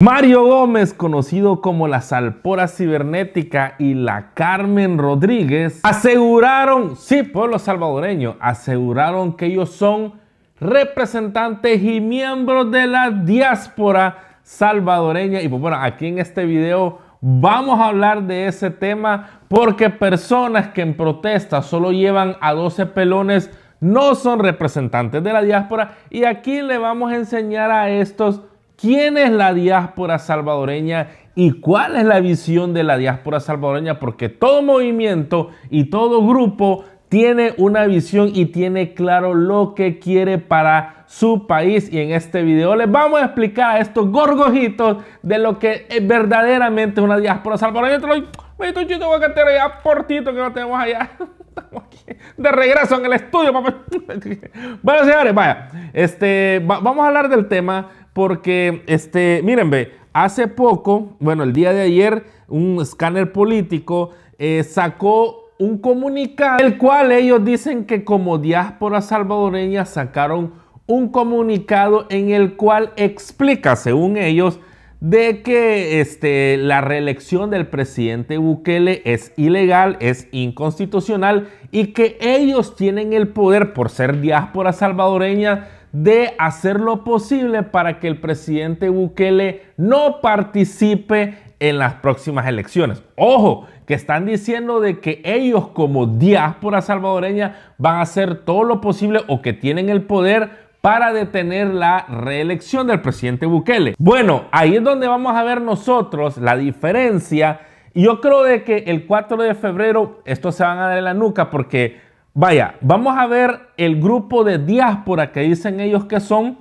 Mario Gómez, conocido como la Salpora Cibernética, y la Carmen Rodríguez aseguraron, sí, pueblo salvadoreño, aseguraron que ellos son representantes y miembros de la diáspora salvadoreña. Y pues bueno, aquí en este video vamos a hablar de ese tema porque personas que en protesta solo llevan a 12 pelones no son representantes de la diáspora y aquí le vamos a enseñar a estos ¿Quién es la diáspora salvadoreña y cuál es la visión de la diáspora salvadoreña? Porque todo movimiento y todo grupo tiene una visión y tiene claro lo que quiere para su país. Y en este video les vamos a explicar a estos gorgojitos de lo que es verdaderamente una diáspora salvadoreña. Me voy a cantar ya portito que no tenemos allá. Estamos aquí de regreso en el estudio, papá. Bueno, señores, vaya. Este, vamos a hablar del tema porque, este, miren, ve, hace poco, bueno, el día de ayer, un escáner político eh, sacó un comunicado, el cual ellos dicen que como diáspora salvadoreña sacaron un comunicado en el cual explica, según ellos, de que este, la reelección del presidente Bukele es ilegal, es inconstitucional y que ellos tienen el poder por ser diáspora salvadoreña de hacer lo posible para que el presidente Bukele no participe en las próximas elecciones. Ojo, que están diciendo de que ellos como diáspora salvadoreña van a hacer todo lo posible o que tienen el poder para detener la reelección del presidente Bukele. Bueno, ahí es donde vamos a ver nosotros la diferencia. yo creo de que el 4 de febrero esto se van a dar en la nuca porque Vaya, vamos a ver el grupo de diáspora que dicen ellos que son,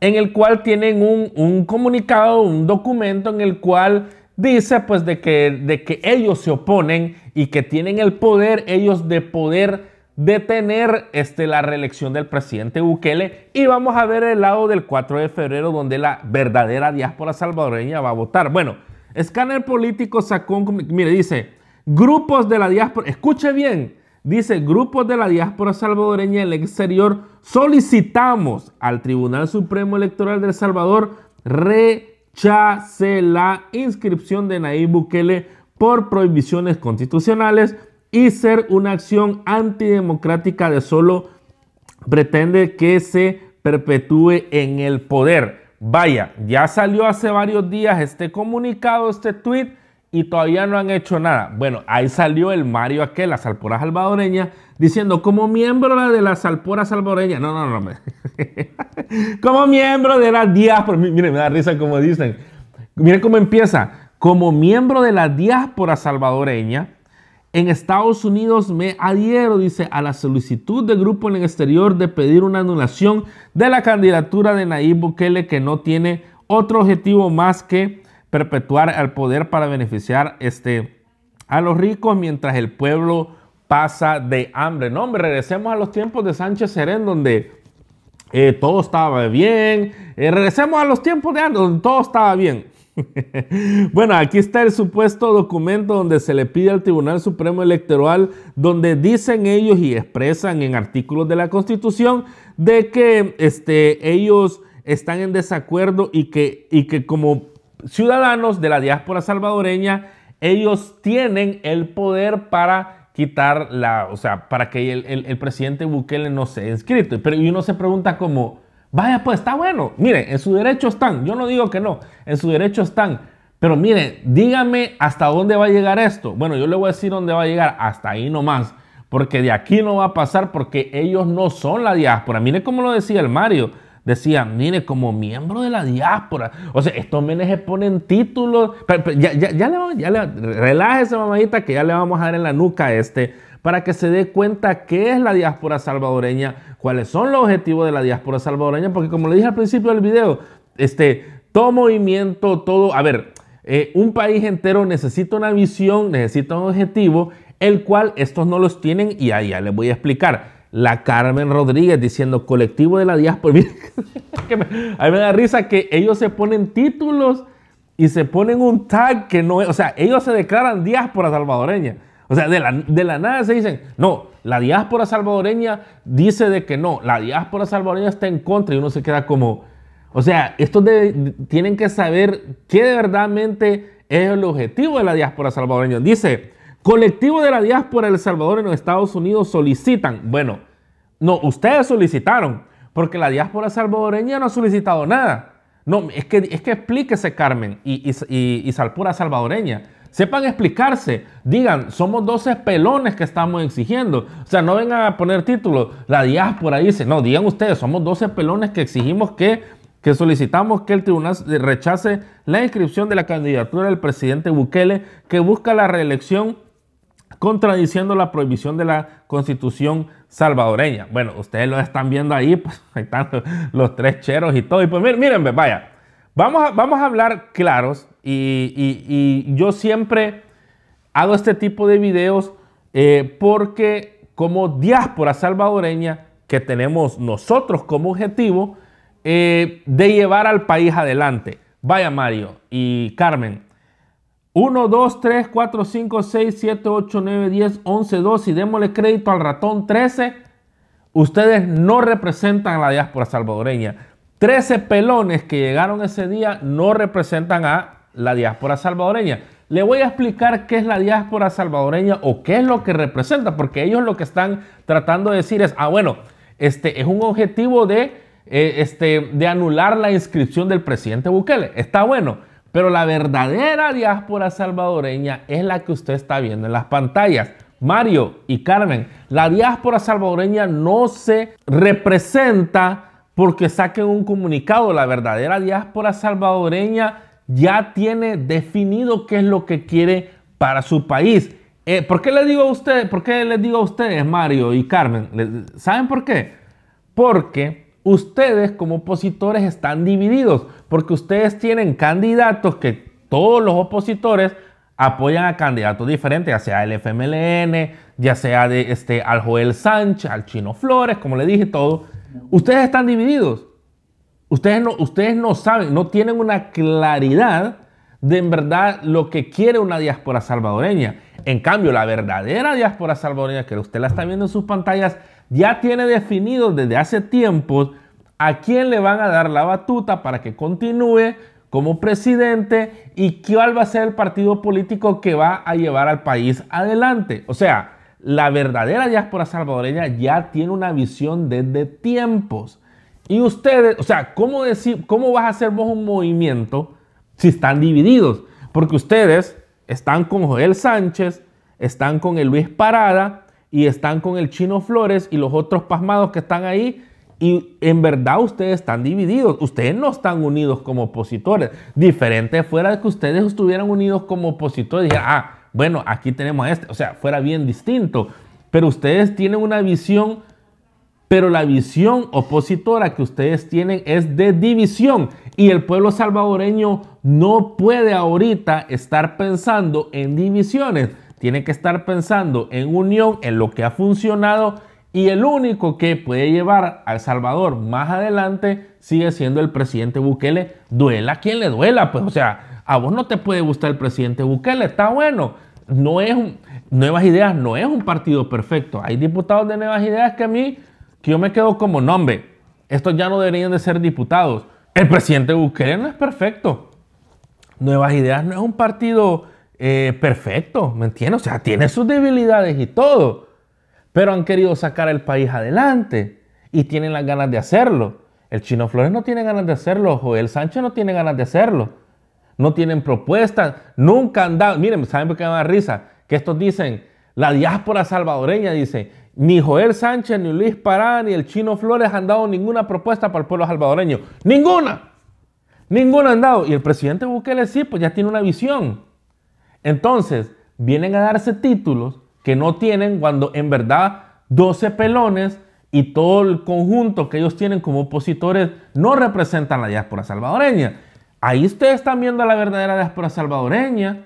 en el cual tienen un, comunicado, un documento en el cual dice pues de que, de que ellos se oponen y que tienen el poder ellos de poder detener este, la reelección del presidente Bukele y vamos a ver el lado del 4 de febrero donde la verdadera diáspora salvadoreña va a votar. Bueno, escáner Político sacó un... Mire, dice, grupos de la diáspora, escuche bien, Dice, grupos de la diáspora salvadoreña en el exterior solicitamos al Tribunal Supremo Electoral de El Salvador rechace la inscripción de Nayib Bukele por prohibiciones constitucionales y ser una acción antidemocrática de solo pretende que se perpetúe en el poder. Vaya, ya salió hace varios días este comunicado, este tweet y todavía no han hecho nada. Bueno, ahí salió el Mario aquel, la salpora salvadoreña, diciendo como miembro de la salpora salvadoreña. No, no, no. como miembro de la diáspora. Miren, me da risa como dicen. Miren cómo empieza. Como miembro de la diáspora salvadoreña, en Estados Unidos me adhiero, dice, a la solicitud del grupo en el exterior de pedir una anulación de la candidatura de Nayib Bukele que no tiene otro objetivo más que perpetuar al poder para beneficiar este, a los ricos mientras el pueblo pasa de hambre. No, hombre, regresemos a los tiempos de Sánchez Serén donde eh, todo estaba bien. Eh, regresemos a los tiempos de antes donde todo estaba bien. bueno, aquí está el supuesto documento donde se le pide al Tribunal Supremo Electoral, donde dicen ellos y expresan en artículos de la Constitución de que este, ellos están en desacuerdo y que, y que como ciudadanos de la diáspora salvadoreña, ellos tienen el poder para quitar la, o sea, para que el, presidente Bukele no sea inscrito. Pero y uno se pregunta como, vaya pues, está bueno. Mire, en su derecho están, yo no digo que no, en su derecho están. Pero mire, dígame hasta dónde va a llegar esto. Bueno, yo le voy a decir dónde va a llegar, hasta ahí nomás. Porque de aquí no va a pasar porque ellos no son la diáspora. Mire cómo lo decía el Mario decían, mire, como miembro de la diáspora. O sea, estos menes ponen títulos. Pero, ya, ya, ya, le, ya le, relájese, mamadita, que ya le vamos a dar en la nuca este para que se dé cuenta qué es la diáspora salvadoreña, cuáles son los objetivos de la diáspora salvadoreña, porque como le dije al principio del video, este, todo movimiento, todo, a ver, eh, un país entero necesita una visión, necesita un objetivo, el cual estos no los tienen y ahí ya les voy a explicar la Carmen Rodríguez diciendo colectivo de la diáspora. a mí me da risa que ellos se ponen títulos y se ponen un tag que no es. O sea, ellos se declaran diáspora salvadoreña. O sea, de la, nada se dicen, no, la diáspora salvadoreña dice de que no, la diáspora salvadoreña está en contra y uno se queda como, o sea, estos tienen que saber qué de verdadmente es el objetivo de la diáspora salvadoreña. Dice, Colectivo de la diáspora El Salvador en los Estados Unidos solicitan, bueno, no, ustedes solicitaron, porque la diáspora salvadoreña no ha solicitado nada. No, es que, es que explíquese, Carmen, y, y, Salpura salvadoreña. Sepan explicarse, digan, somos 12 pelones que estamos exigiendo. O sea, no vengan a poner título, La diáspora dice, no, digan ustedes, somos 12 pelones que exigimos que, que solicitamos que el tribunal rechace la inscripción de la candidatura del presidente Bukele que busca la reelección contradiciendo la prohibición de la constitución salvadoreña. Bueno, ustedes lo están viendo ahí, pues ahí están los tres cheros y todo. Y pues miren, vaya, vamos a, vamos a hablar claros y, yo siempre hago este tipo de videos eh, porque como diáspora salvadoreña que tenemos nosotros como objetivo eh, de llevar al país adelante. Vaya Mario y Carmen, 1, 2, 3, 4, 5, 6, 7, 8, 9, 10, 11, 12 y démosle crédito al ratón 13. Ustedes no representan a la diáspora salvadoreña. 13 pelones que llegaron ese día no representan a la diáspora salvadoreña. Le voy a explicar qué es la diáspora salvadoreña o qué es lo que representa, porque ellos lo que están tratando de decir es, ah, bueno, este, es un objetivo de, eh, este, de anular la inscripción del presidente Bukele. Está bueno. Pero la verdadera diáspora salvadoreña es la que usted está viendo en las pantallas. Mario y Carmen, la diáspora salvadoreña no se representa porque saquen un comunicado. La verdadera diáspora salvadoreña ya tiene definido qué es lo que quiere para su país. Eh, ¿Por qué digo a ustedes, por qué les digo a ustedes, Mario y Carmen? ¿Saben por qué? Porque ustedes como opositores están divididos, porque ustedes tienen candidatos que todos los opositores apoyan a candidatos diferentes, ya sea el FMLN, ya sea de, este, al Joel Sánchez, al Chino Flores, como le dije todo. Ustedes están divididos. Ustedes no, ustedes no saben, no tienen una claridad de en verdad lo que quiere una diáspora salvadoreña. En cambio, la verdadera diáspora salvadoreña, que usted la está viendo en sus pantallas, ya tiene definido desde hace tiempos a quién le van a dar la batuta para que continúe como presidente y cuál va a ser el partido político que va a llevar al país adelante. O sea, la verdadera diáspora salvadoreña ya tiene una visión desde tiempos. Y ustedes, o sea, ¿cómo, decir, cómo vas a hacer vos un movimiento si están divididos? Porque ustedes están con Joel Sánchez, están con el Luis Parada, y están con el chino Flores y los otros pasmados que están ahí. Y en verdad ustedes están divididos, ustedes no están unidos como opositores. Diferente fuera de que ustedes estuvieran unidos como opositores ah, bueno, aquí tenemos a este. O sea, fuera bien distinto. Pero ustedes tienen una visión, pero la visión opositora que ustedes tienen es de división. Y el pueblo salvadoreño no puede ahorita estar pensando en divisiones tiene que estar pensando en unión, en lo que ha funcionado y el único que puede llevar a El Salvador más adelante sigue siendo el presidente Bukele. Duela quien le duela, pues o sea, a vos no te puede gustar el presidente Bukele, está bueno. No es Nuevas Ideas no es un partido perfecto. Hay diputados de Nuevas Ideas que a mí, que yo me quedo como nombre. Estos ya no deberían de ser diputados. El presidente Bukele no es perfecto. Nuevas Ideas no es un partido eh, perfecto, ¿me entiendes? O sea, tiene sus debilidades y todo, pero han querido sacar el país adelante y tienen las ganas de hacerlo. El Chino Flores no tiene ganas de hacerlo, Joel Sánchez no tiene ganas de hacerlo. No tienen propuestas, nunca han dado. Miren, ¿saben por qué me da risa? Que estos dicen, la diáspora salvadoreña dice, ni Joel Sánchez, ni Luis Pará, ni el Chino Flores han dado ninguna propuesta para el pueblo salvadoreño. Ninguna. Ninguna han dado. Y el presidente Bukele sí, pues ya tiene una visión. Entonces, vienen a darse títulos que no tienen cuando en verdad 12 pelones y todo el conjunto que ellos tienen como opositores no representan la diáspora salvadoreña. Ahí ustedes están viendo la verdadera diáspora salvadoreña.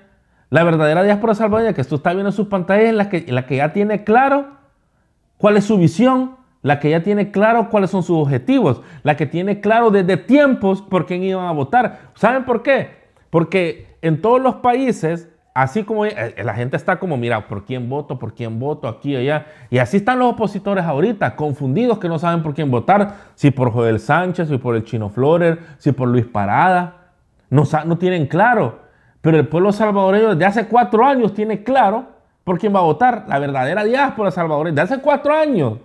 La verdadera diáspora salvadoreña que usted está viendo en sus pantallas es la que, la que ya tiene claro cuál es su visión, la que ya tiene claro cuáles son sus objetivos, la que tiene claro desde tiempos por quién iban a votar. ¿Saben por qué? Porque en todos los países Así como eh, eh, la gente está como, mira, ¿por quién voto? ¿Por quién voto? Aquí, allá. Y así están los opositores ahorita, confundidos que no saben por quién votar. Si por Joel Sánchez, si por el Chino Florer, si por Luis Parada. No, no tienen claro. Pero el pueblo salvadoreño desde hace cuatro años tiene claro por quién va a votar. La verdadera diáspora salvadoreña. Desde hace cuatro años.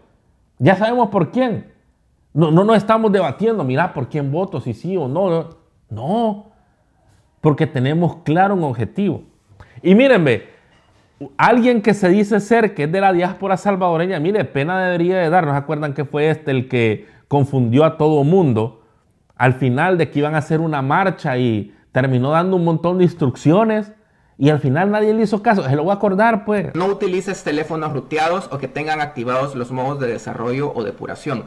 Ya sabemos por quién. No, no nos estamos debatiendo, mira, por quién voto, si sí o no. No. Porque tenemos claro un objetivo. Y mírenme, alguien que se dice ser que es de la diáspora salvadoreña, mire, pena debería de dar. ¿No acuerdan que fue este el que confundió a todo mundo al final de que iban a hacer una marcha y terminó dando un montón de instrucciones? Y al final nadie le hizo caso. Se lo voy a acordar, pues. No utilices teléfonos ruteados o que tengan activados los modos de desarrollo o depuración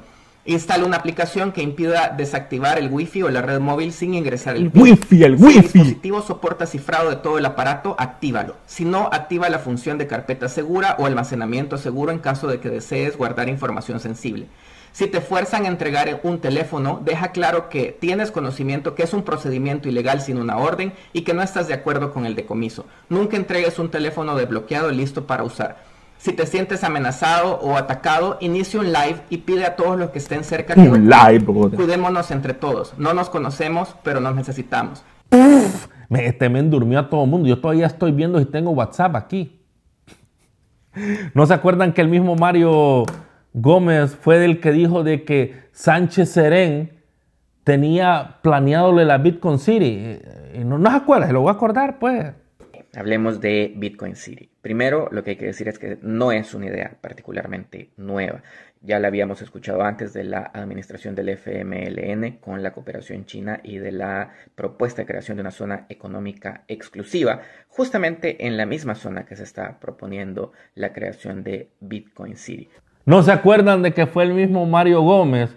Instala una aplicación que impida desactivar el Wi-Fi o la red móvil sin ingresar el, el el wifi Si el dispositivo soporta cifrado de todo el aparato, actívalo. Si no, activa la función de carpeta segura o almacenamiento seguro en caso de que desees guardar información sensible. Si te fuerzan a entregar un teléfono, deja claro que tienes conocimiento que es un procedimiento ilegal sin una orden y que no estás de acuerdo con el decomiso. Nunca entregues un teléfono desbloqueado listo para usar. Si te sientes amenazado o atacado, inicia un live y pide a todos los que estén cerca que un live, cuidémonos entre todos. No nos conocemos, pero nos necesitamos. Uf, me, este men durmió a todo el mundo. Yo todavía estoy viendo si tengo WhatsApp aquí. ¿No se acuerdan que el mismo Mario Gómez fue el que dijo de que Sánchez Serén tenía planeado la Bitcoin City? Eh, eh, no, no se acuerdan, se lo voy a acordar, pues. Hablemos de Bitcoin City. Primero, lo que hay que decir es que no es una idea particularmente nueva. Ya la habíamos escuchado antes de la administración del FMLN con la cooperación china y de la propuesta de creación de una zona económica exclusiva, justamente en la misma zona que se está proponiendo la creación de Bitcoin City. ¿No se acuerdan de que fue el mismo Mario Gómez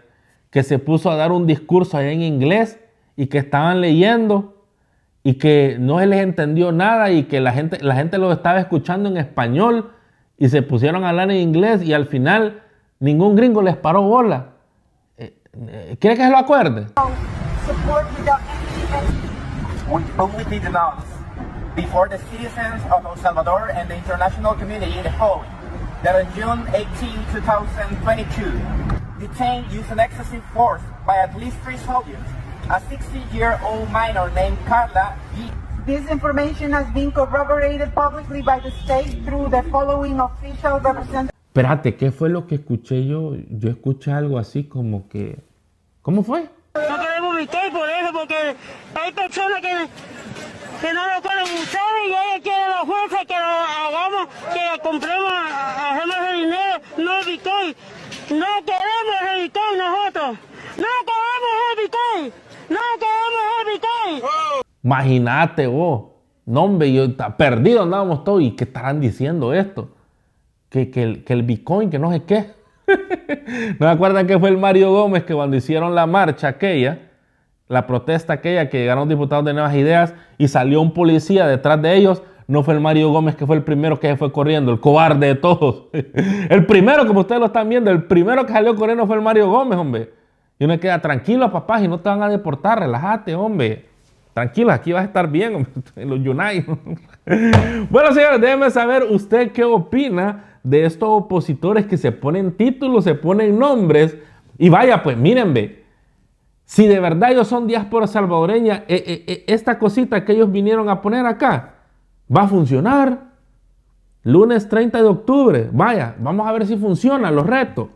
que se puso a dar un discurso en inglés y que estaban leyendo y que no se les entendió nada y que la gente, la gente lo estaba escuchando en español y se pusieron a hablar en inglés y al final ningún gringo les paró bola. Eh, eh, ¿Quiere que se lo acuerde? We publicly before the citizens of El Salvador and the international community in the whole that on June 18, 2022, detained using excessive force by at least three soldiers a 60-year-old minor named Carla Esta This information has been corroborated publicly by the state through the following official representative. Espérate, ¿qué fue lo que escuché yo? Yo escuché algo así como que... ¿Cómo fue? No queremos meter por eso, porque hay personas que, que no lo pueden usar y ellos quieren los fuerza que lo hagamos, que compremos, hagamos el dinero, no Bitcoin. No queremos el Bitcoin nosotros. No Imagínate vos. No, hombre, yo perdido andábamos todos. ¿Y que estarán diciendo esto? Que, el, Bitcoin, que no sé qué. ¿No me acuerdan que fue el Mario Gómez que cuando hicieron la marcha aquella, la protesta aquella que llegaron diputados de Nuevas Ideas y salió un policía detrás de ellos? No fue el Mario Gómez que fue el primero que se fue corriendo, el cobarde de todos. el primero, como ustedes lo están viendo, el primero que salió corriendo fue el Mario Gómez, hombre. Y uno queda tranquilo, papá, y no te van a deportar, relájate, hombre. Tranquila, aquí va a estar bien, los Yunay. bueno, señores, déjenme saber usted qué opina de estos opositores que se ponen títulos, se ponen nombres. Y vaya, pues mírenme, si de verdad ellos son diáspora salvadoreña, eh, eh, eh, esta cosita que ellos vinieron a poner acá va a funcionar. Lunes 30 de octubre, vaya, vamos a ver si funcionan los retos.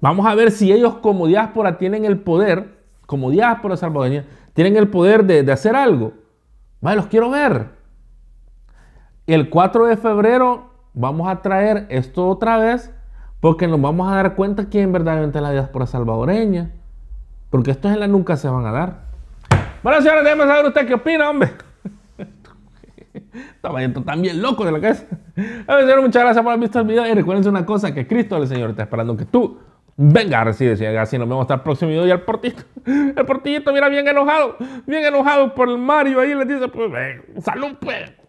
Vamos a ver si ellos como diáspora tienen el poder, como diáspora salvadoreña, tienen el poder de, hacer algo. los quiero ver. El 4 de febrero vamos a traer esto otra vez porque nos vamos a dar cuenta quién verdaderamente es la diáspora salvadoreña. Porque estos en la nunca se van a dar. Bueno, señores, déjenme saber usted qué opina, hombre. Estaba tan bien loco de la cabeza. A ver, señores, muchas gracias por haber visto el video. Y recuérdense una cosa, que Cristo el Señor está esperando que tú Venga, recibe, decía así Nos vemos hasta el próximo video. Y el portito, el portito, mira, bien enojado, bien enojado por el Mario. Ahí le dice, pues, ven, salud, pues.